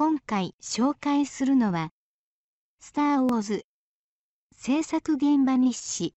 今回紹介するのは、スター・ウォーズ制作現場日誌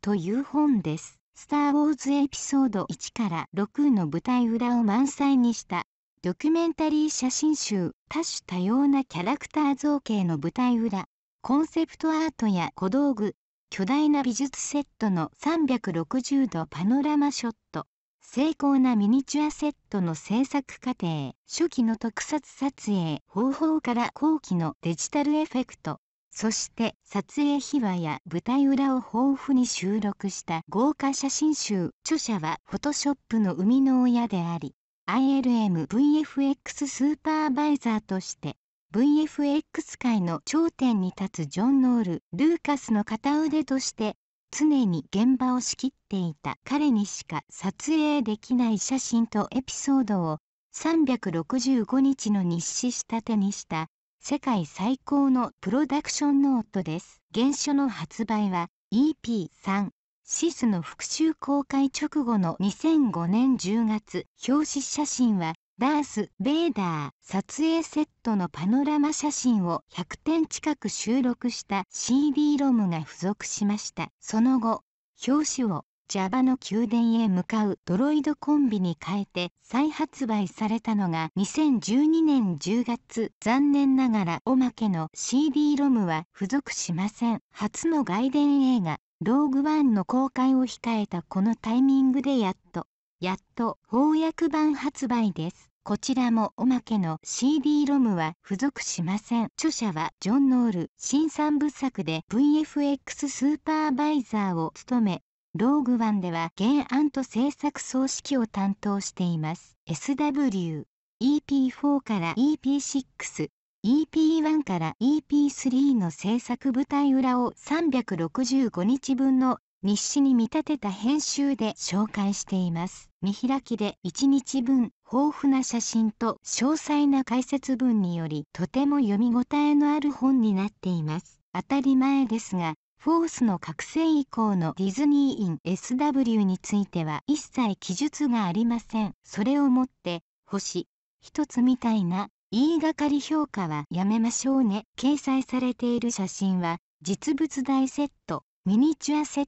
という本です。スター・ウォーズエピソード1から6の舞台裏を満載にしたドキュメンタリー写真集多種多様なキャラクター造形の舞台裏コンセプトアートや小道具巨大な美術セットの360度パノラマショット精巧なミニチュアセットの制作過程初期の特撮撮影方法から後期のデジタルエフェクトそして撮影秘話や舞台裏を豊富に収録した豪華写真集著者はフォトショップの生みの親であり ILMVFX スーパーバイザーとして VFX 界の頂点に立つジョン・ノール・ルーカスの片腕として常に現場を仕切っていた彼にしか撮影できない写真とエピソードを365日の日誌したてにした世界最高のプロダクションノートです。原書の発売は EP3 シスの復習公開直後の2005年10月表紙写真はダース・ベーダー撮影セットのパノラマ写真を100点近く収録した CD ロムが付属しました。その後、表紙をジャバの宮殿へ向かうドロイドコンビに変えて再発売されたのが2012年10月残念ながらおまけの CD ロムは付属しません初の外伝映画ローグワンの公開を控えたこのタイミングでやっとやっと翻訳版発売です。こちらもおまけの CD ロムは付属しません。著者はジョン・ノール、新三部作で VFX スーパーバイザーを務め、ローグワンでは原案と制作総指揮を担当しています。SW、EP4 から EP6、EP1 から EP3 の制作舞台裏を365日分の日誌に見立てた編集で紹介しています。見開きで1日分豊富な写真と詳細な解説文によりとても読み応えのある本になっています。当たり前ですが、フォースの覚醒以降のディズニーイン SW については一切記述がありません。それをもって星一つみたいな言いがかり評価はやめましょうね。掲載されている写真は実物大セット、ミニチュアセッ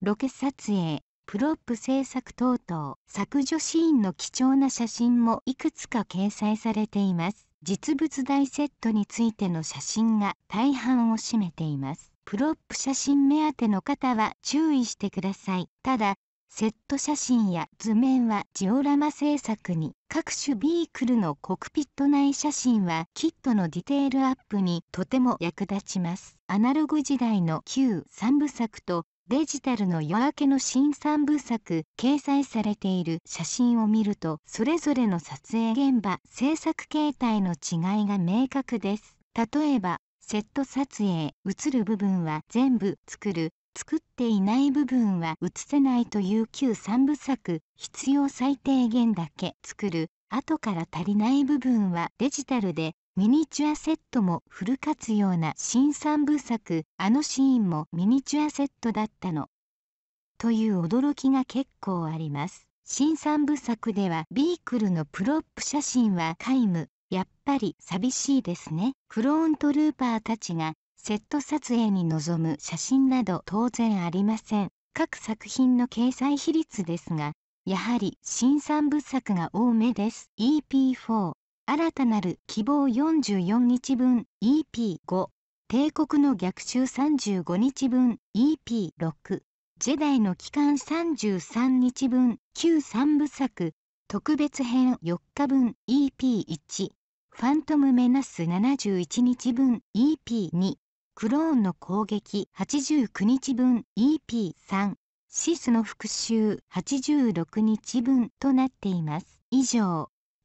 ロケ撮影プロップ制作等々削除シーンの貴重な写真もいくつか掲載されています実物大セットについての写真が大半を占めていますプロップ写真目当ての方は注意してくださいただセット写真や図面はジオラマ制作に各種ビークルのコクピット内写真はキットのディテールアップにとても役立ちますアナログ時代の旧三部作とデジタルの夜明けの新三部作掲載されている写真を見るとそれぞれの撮影現場制作形態の違いが明確です例えばセット撮影映る部分は全部作る作っていない部分は映せないという旧3部作必要最低限だけ作る後から足りない部分はデジタルでミニチュアセットもフル活用な新三部作あのシーンもミニチュアセットだったのという驚きが結構あります新三部作ではビークルのプロップ写真は皆無やっぱり寂しいですねクローントルーパーたちがセット撮影に臨む写真など当然ありません各作品の掲載比率ですがやはり新三部作が多めです EP4 新たなる希望44日分 EP5 帝国の逆襲35日分 EP6 ジェダイの期間33日分旧3部作特別編4日分 EP1 ファントムメナス71日分 EP2 クローンの攻撃89日分 EP3 シスの復讐86日分となっています。以上。